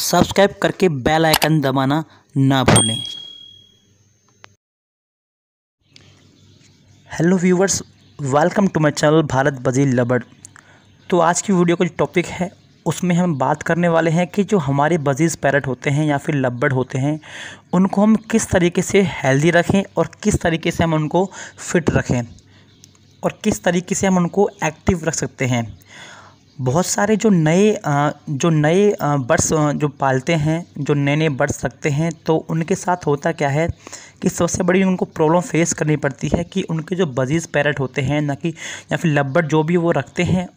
subscribe करके bell icon दबाना ना भूलें hello viewers welcome to my channel Bharat बजी लबड़ तो आज की वीडियो का जो टॉपिक है उसमें हम बात करने वाले हैं कि जो हमारे बजीज़ पैरट होते हैं या फिर लबड़ होते हैं उनको हम किस तरीके से हेल्दी रखें और किस तरीके से हम उनको फिट रखें और किस तरीके से हम उनको एक्टिव रख सकते हैं बहुत सारे जो नए जो नए बर्ड्स जो पालते हैं जो नए नए बर्ड्स रखते हैं तो उनके साथ होता क्या है कि सबसे बड़ी उनको प्रॉब्लम फेस करनी पड़ती है कि उनके जो बजीज़ पैरट होते हैं ना कि या फिर लबड़ जो भी वो रखते हैं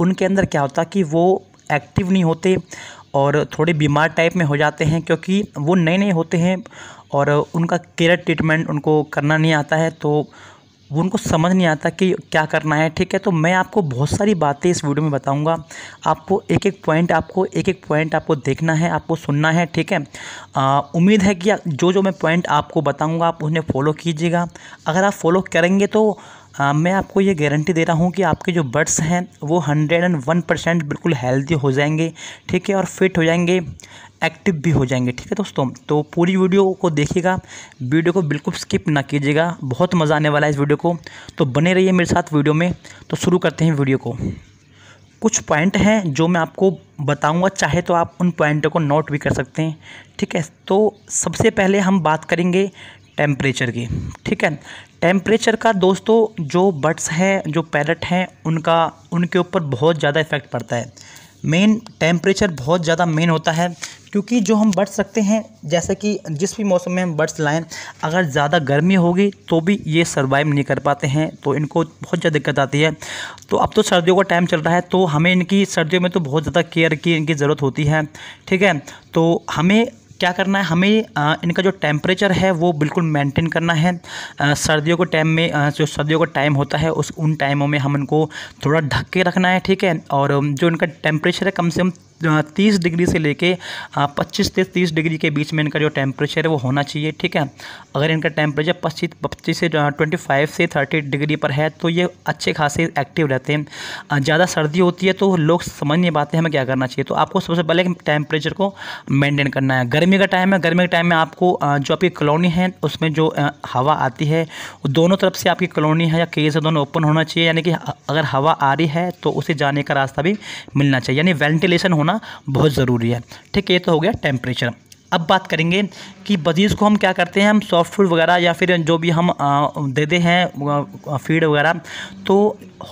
उनके अंदर क्या होता कि वो एक्टिव नहीं होते और थोड़े बीमार टाइप में हो जाते हैं क्योंकि वो नए नए होते हैं और उनका केयर ट्रीटमेंट उनको करना नहीं आता है तो वो उनको समझ नहीं आता कि क्या करना है ठीक है तो मैं आपको बहुत सारी बातें इस वीडियो में बताऊंगा आपको एक एक पॉइंट आपको एक एक पॉइंट आपको देखना है आपको सुनना है ठीक है उम्मीद है कि जो जो मैं पॉइंट आपको बताऊंगा आप उन्हें फॉलो कीजिएगा अगर आप फॉलो करेंगे तो आ, मैं आपको ये गारंटी दे रहा हूँ कि आपके जो बर्ड्स हैं वो हंड्रेड एंड वन परसेंट बिल्कुल हेल्दी हो जाएंगे ठीक है और फिट हो जाएंगे एक्टिव भी हो जाएंगे ठीक है दोस्तों तो पूरी वीडियो को देखिएगा वीडियो को बिल्कुल स्किप ना कीजिएगा बहुत मज़ा आने वाला है इस वीडियो को तो बने रहिए मेरे साथ वीडियो में तो शुरू करते हैं वीडियो को कुछ पॉइंट हैं जो मैं आपको बताऊंगा चाहे तो आप उन पॉइंटों को नोट भी कर सकते हैं ठीक है तो सबसे पहले हम बात करेंगे टेम्परेचर की ठीक है टेम्परेचर का दोस्तों जो बर्ड्स हैं जो पैरट हैं उनका उनके ऊपर बहुत ज़्यादा इफ़ेक्ट पड़ता है मेन टेम्परेचर बहुत ज़्यादा मेन होता है क्योंकि जो हम बर्ड्स रखते हैं जैसे कि जिस भी मौसम में हम बर्ड्स लाएँ अगर ज़्यादा गर्मी होगी तो भी ये सर्वाइव नहीं कर पाते हैं तो इनको बहुत ज़्यादा दिक्कत आती है तो अब तो सर्दियों का टाइम चल रहा है तो हमें इनकी सर्दियों में तो बहुत ज़्यादा केयर की इनकी ज़रूरत होती है ठीक है तो हमें क्या करना है हमें आ, इनका जो टेम्परेचर है वो बिल्कुल मेंटेन करना है आ, सर्दियों के टाइम में आ, जो सर्दियों का टाइम होता है उस उन टाइमों में हम इनको थोड़ा ढक के रखना है ठीक है और जो इनका टेम्परेचर है कम से कम तीस डिग्री से लेके हाँ, पच्चीस से तीस डिग्री के बीच में इनका जो टेम्परेचर है वो होना चाहिए ठीक है अगर इनका टेम्परेचर पच्चीस पच्चीस से ट्वेंटी हाँ, फाइव से थर्टी डिग्री पर है तो ये अच्छे खासे एक्टिव रहते हैं ज़्यादा सर्दी होती है तो लोग समझ नहीं पाते हमें क्या करना चाहिए तो आपको सबसे पहले टेम्परेचर को मेनटेन करना है गर्मी का टाइम है गर्मी के टाइम में आपको जो आपकी कॉलोनी है उसमें जो हवा आती है दोनों तरफ से आपकी कॉलोनी है या केस दोनों ओपन होना चाहिए यानी कि अगर हवा आ रही है तो उसे जाने का रास्ता भी मिलना चाहिए यानी वेंटिलेशन होना होना बहुत ज़रूरी है ठीक है ये तो हो गया टेम्परेचर अब बात करेंगे कि बजीज़ को हम क्या करते हैं हम सॉफ्ट फूड वगैरह या फिर जो भी हम देते हैं फीड वगैरह तो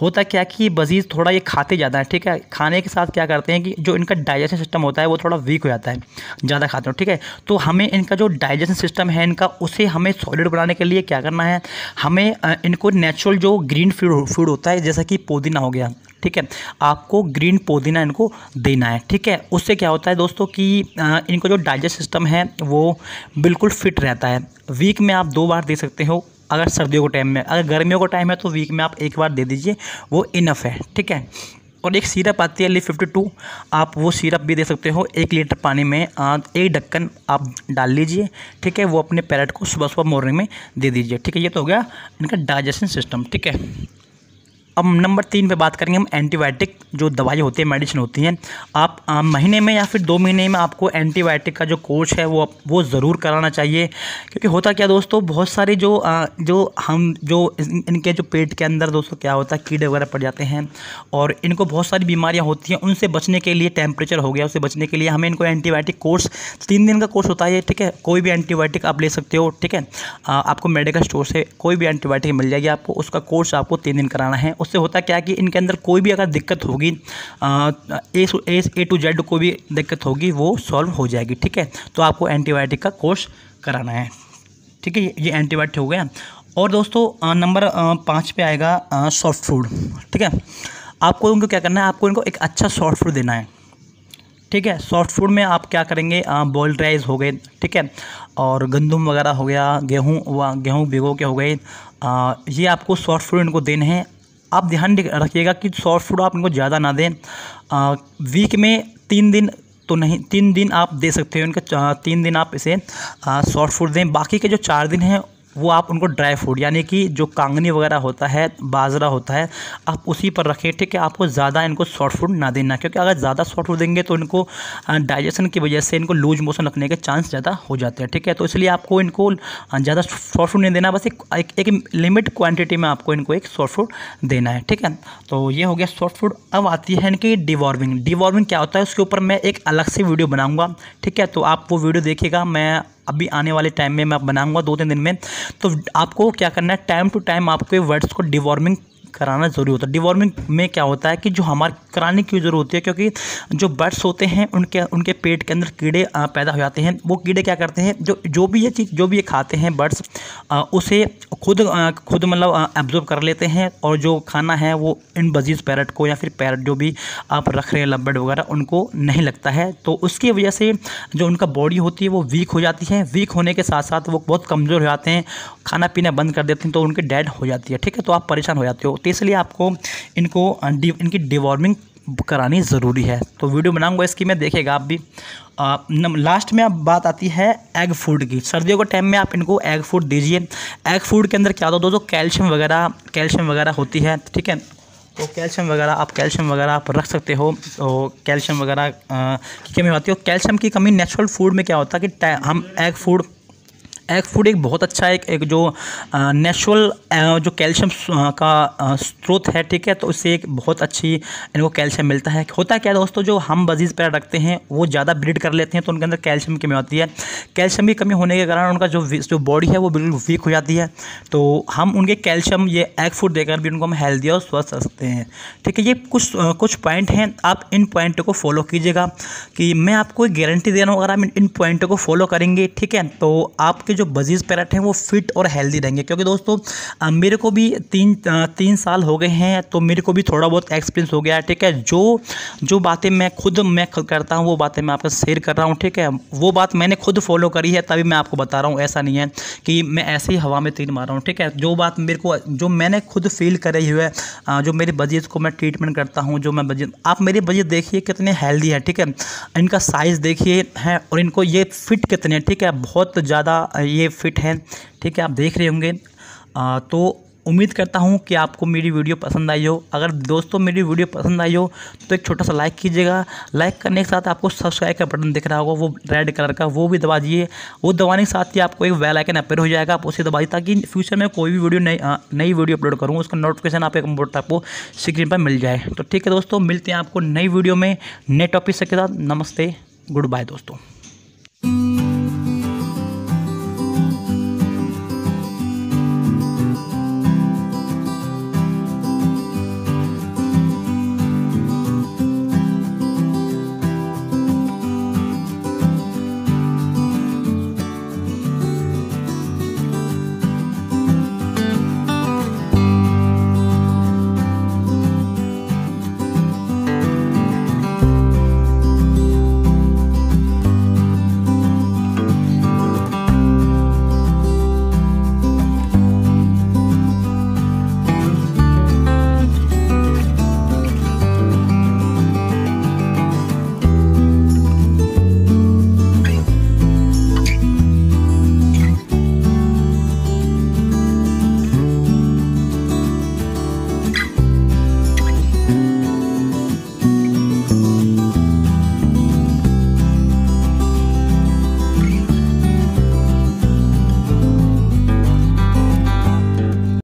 होता क्या कि बजीज़ थोड़ा ये खाते ज़्यादा है ठीक है खाने के साथ क्या करते हैं कि जो इनका डाइजेशन सिस्टम होता है वो थोड़ा वीक हो जाता है ज़्यादा खाते हो ठीक है तो हमें इनका जो डाइजेशन सिस्टम है इनका उसे हमें सॉलिड बनाने के लिए क्या करना है हमें इनको नेचुरल जो ग्रीन फूड फूड होता है जैसा कि पुदीना हो गया ठीक है आपको ग्रीन पुदीना इनको देना है ठीक है उससे क्या होता है दोस्तों कि इनको जो डाइजेस्ट सिस्टम है वो बिल्कुल फिट रहता है वीक में आप दो बार दे सकते हो अगर सर्दियों के टाइम में अगर गर्मियों का टाइम है तो वीक में आप एक बार दे दीजिए वो इनफ है ठीक है और एक सिरप आती है ली फिफ्टी टू आप वो सिरप भी दे सकते हो एक लीटर पानी में एक ढक्कन आप डाल लीजिए ठीक है वो अपने पैरेट को सुबह सुबह मॉर्निंग में दे दीजिए ठीक है ये तो हो गया इनका डाइजेशन सिस्टम ठीक है अब नंबर तीन पे बात करेंगे हम एंटीबायोटिक जो दवाई होती है मेडिसिन होती हैं आप महीने में या फिर दो महीने में आपको एंटीबायोटिक का जो कोर्स है वो वो ज़रूर कराना चाहिए क्योंकि होता क्या दोस्तों बहुत सारे जो आ, जो हम जो इन, इनके जो पेट के अंदर दोस्तों क्या होता है कीड़े वगैरह पड़ जाते हैं और इनको बहुत सारी बीमारियाँ होती हैं उनसे बचने के लिए टेम्परेचर हो गया उससे बचने के लिए हमें इनको एंटीबायोटिक कोर्स तीन दिन का कोर्स होता है ठीक है कोई भी एंटीबायोटिक आप ले सकते हो ठीक है आपको मेडिकल स्टोर से कोई भी एंटीबायोटिक मिल जाएगी आपको उसका कोर्स आपको तीन दिन कराना है उससे होता क्या है कि इनके अंदर कोई भी अगर दिक्कत होगी ए टू जेड कोई भी दिक्कत होगी वो सॉल्व हो जाएगी ठीक है तो आपको एंटीबायोटिक का कोर्स कराना है ठीक है ये एंटीबायोटिक हो गया और दोस्तों नंबर पाँच पे आएगा सॉफ्ट फूड ठीक है आपको उनको क्या करना है आपको इनको एक अच्छा सॉफ्ट फूड देना है ठीक है सॉफ्ट फूड में आप क्या करेंगे बॉयल्ड राइस हो गए ठीक है और गंदम वगैरह हो गया गेहूँ गेहूँ भिगो के हो गए ये आपको सॉफ्ट फूड इनको देने हैं आप ध्यान रखिएगा कि सॉफ्ट फूड आप इनको ज़्यादा ना दें वीक में तीन दिन तो नहीं तीन दिन आप दे सकते हो उनका तीन दिन आप इसे सॉफ्ट फूड दें बाकी के जो चार दिन हैं वो आप उनको ड्राई फ्रूट यानी कि जो कांगनी वगैरह होता है बाजरा होता है आप उसी पर रखें ठीक है आपको ज़्यादा इनको शॉर्ट फूड ना देना क्योंकि अगर ज़्यादा शॉर्ट फूड देंगे तो इनको डाइजेशन की वजह से इनको लूज मोशन रखने के चांस ज़्यादा हो जाते हैं ठीक है तो इसलिए आपको इनको ज़्यादा शॉर्ट फूड नहीं देना बस एक एक, एक लिमिट क्वांटिटी में आपको इनको एक शॉर्ट फूड देना है ठीक है तो ये हो गया शॉर्ट फूड अब आती है इनकी डिवॉर्विंग डिवॉर्विंग क्या होता है उसके ऊपर मैं एक अलग से वीडियो बनाऊँगा ठीक है तो आप वो वीडियो देखिएगा मैं अभी आने वाले टाइम में मैं बनाऊंगा दो तीन दिन में तो आपको क्या करना है टाइम टू टाइम आपके वर्ड्स को डिवॉर्मिंग कराना ज़रूरी होता है डिवॉर्मिंग में क्या होता है कि जो हमारे कराने की ज़रूरत होती है क्योंकि जो बर्ड्स होते हैं उनके उनके पेट के अंदर कीड़े पैदा हो जाते हैं वो कीड़े क्या करते हैं जो जो भी ये चीज़ जो भी ये खाते हैं बर्ड्स उसे खुद खुद मतलब एब्जॉर्ब कर लेते हैं और जो खाना है वो इन बजीज़ पैरट को या फिर पैरट जो भी आप रख रहे हैं लबड़ वगैरह उनको नहीं लगता है तो उसकी वजह से जो उनका बॉडी होती है वो वीक हो जाती है वीक होने के साथ साथ वो बहुत कमज़ोर हो जाते हैं खाना पीना बंद कर देते हैं तो उनकी डेड हो जाती है ठीक है तो आप परेशान हो जाते हो तो इसलिए आपको इनको इनकी डिवॉर्मिंग करानी ज़रूरी है तो वीडियो बनाऊंगा इसकी मैं देखेगा आप भी आ, लास्ट में अब बात आती है एग फूड की सर्दियों के टाइम में आप इनको एग फूड दीजिए एग फूड के अंदर क्या होता है दोस्तों कैल्शियम वगैरह कैल्शियम वगैरह होती है ठीक है तो कैल्शियम वगैरह आप कैल्शियम वगैरह आप रख सकते हो तो कैल्शियम वगैरह की कमी होती है कैल्शियम की कमी नेचुरल फूड में क्या होता है कि हम एग फूड एग फूड एक बहुत अच्छा एक एक जो नेचुरल जो कैल्शियम का स्रोत है ठीक है तो उससे एक बहुत अच्छी इनको कैल्शियम मिलता है होता है क्या दोस्तों जो हम बजीज़ पैर रखते हैं वो ज़्यादा ब्रीड कर लेते हैं तो उनके अंदर कैल्शियम की कमी होती है कैल्शियम की कमी होने के कारण उनका जो जो बॉडी है वो बिल्कुल वीक हो जाती है तो हम उनके कैल्शियम ये एग फूड देकर भी उनको हम हेल्दी और स्वस्थ रखते हैं ठीक है ये कुछ कुछ पॉइंट हैं आप इन पॉइंट को फॉलो कीजिएगा कि मैं आपको गारंटी दे रहा हूँ अगर आप इन पॉइंट को फॉलो करेंगे ठीक है तो आपके जो जो बजीज़ पैरट हैं वो फिट और हेल्दी रहेंगे क्योंकि दोस्तों मेरे को भी तीन तीन साल हो गए हैं तो मेरे को भी थोड़ा बहुत एक्सपीरियंस हो गया है ठीक है जो जो बातें मैं खुद मैं करता हूँ वो बातें मैं आपको शेयर कर रहा हूँ ठीक है वो बात मैंने खुद फॉलो करी है तभी मैं आपको बता रहा हूँ ऐसा नहीं है कि मैं ऐसे ही हवा में तीन मार रहा हूँ ठीक है जो बात मेरे को जो मैंने खुद फील करी हुई है जो मेरी बजीज़ को मैं ट्रीटमेंट करता हूँ जो मैं बजीज आप मेरी बजीज देखिए कितने हेल्दी है ठीक है इनका साइज़ देखिए है और इनको ये फिट कितने ठीक है बहुत ज़्यादा ये फिट है ठीक है आप देख रहे होंगे तो उम्मीद करता हूँ कि आपको मेरी वीडियो पसंद आई हो अगर दोस्तों मेरी वीडियो पसंद आई हो तो एक छोटा सा लाइक कीजिएगा लाइक करने के साथ आपको सब्सक्राइब का बटन दिख रहा होगा वो रेड कलर का वो भी दबा दिए वो दबाने के साथ ही आपको एक वेल आइकन अपेयर हो जाएगा आप उसे दबा दिए ताकि फ्यूचर में कोई भी वीडियो नई नई वीडियो अपलोड करूँ उसका नोटिफिकेशन आप एक मोट आपको स्क्रीन पर मिल जाए तो ठीक है दोस्तों मिलते हैं आपको नई वीडियो में नए टॉपिक्स के साथ नमस्ते गुड बाय दोस्तों